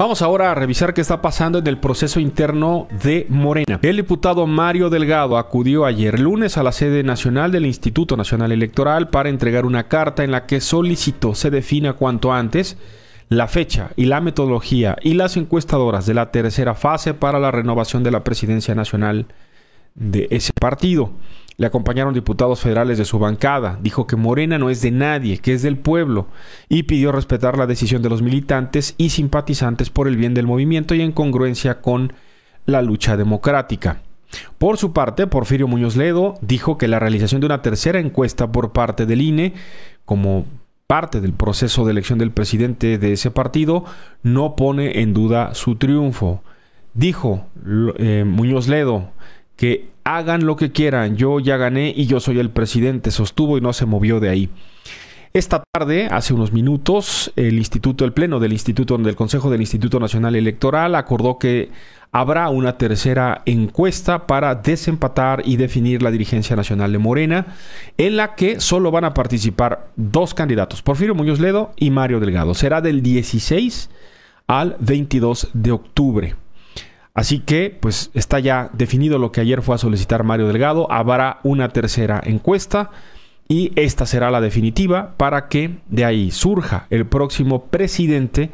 Vamos ahora a revisar qué está pasando en el proceso interno de Morena. El diputado Mario Delgado acudió ayer lunes a la sede nacional del Instituto Nacional Electoral para entregar una carta en la que solicitó se defina cuanto antes la fecha y la metodología y las encuestadoras de la tercera fase para la renovación de la presidencia nacional de ese partido. Le acompañaron diputados federales de su bancada. Dijo que Morena no es de nadie, que es del pueblo. Y pidió respetar la decisión de los militantes y simpatizantes por el bien del movimiento y en congruencia con la lucha democrática. Por su parte, Porfirio Muñoz Ledo dijo que la realización de una tercera encuesta por parte del INE, como parte del proceso de elección del presidente de ese partido, no pone en duda su triunfo. Dijo eh, Muñoz Ledo, que hagan lo que quieran, yo ya gané y yo soy el presidente, sostuvo y no se movió de ahí. Esta tarde, hace unos minutos, el Instituto, el Pleno del Instituto, del Consejo del Instituto Nacional Electoral acordó que habrá una tercera encuesta para desempatar y definir la dirigencia nacional de Morena, en la que solo van a participar dos candidatos, Porfirio Muñoz Ledo y Mario Delgado. Será del 16 al 22 de octubre. Así que, pues está ya definido lo que ayer fue a solicitar Mario Delgado. Habrá una tercera encuesta y esta será la definitiva para que de ahí surja el próximo presidente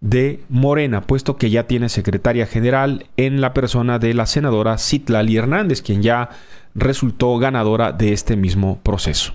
de Morena, puesto que ya tiene secretaria general en la persona de la senadora Citlali Hernández, quien ya resultó ganadora de este mismo proceso.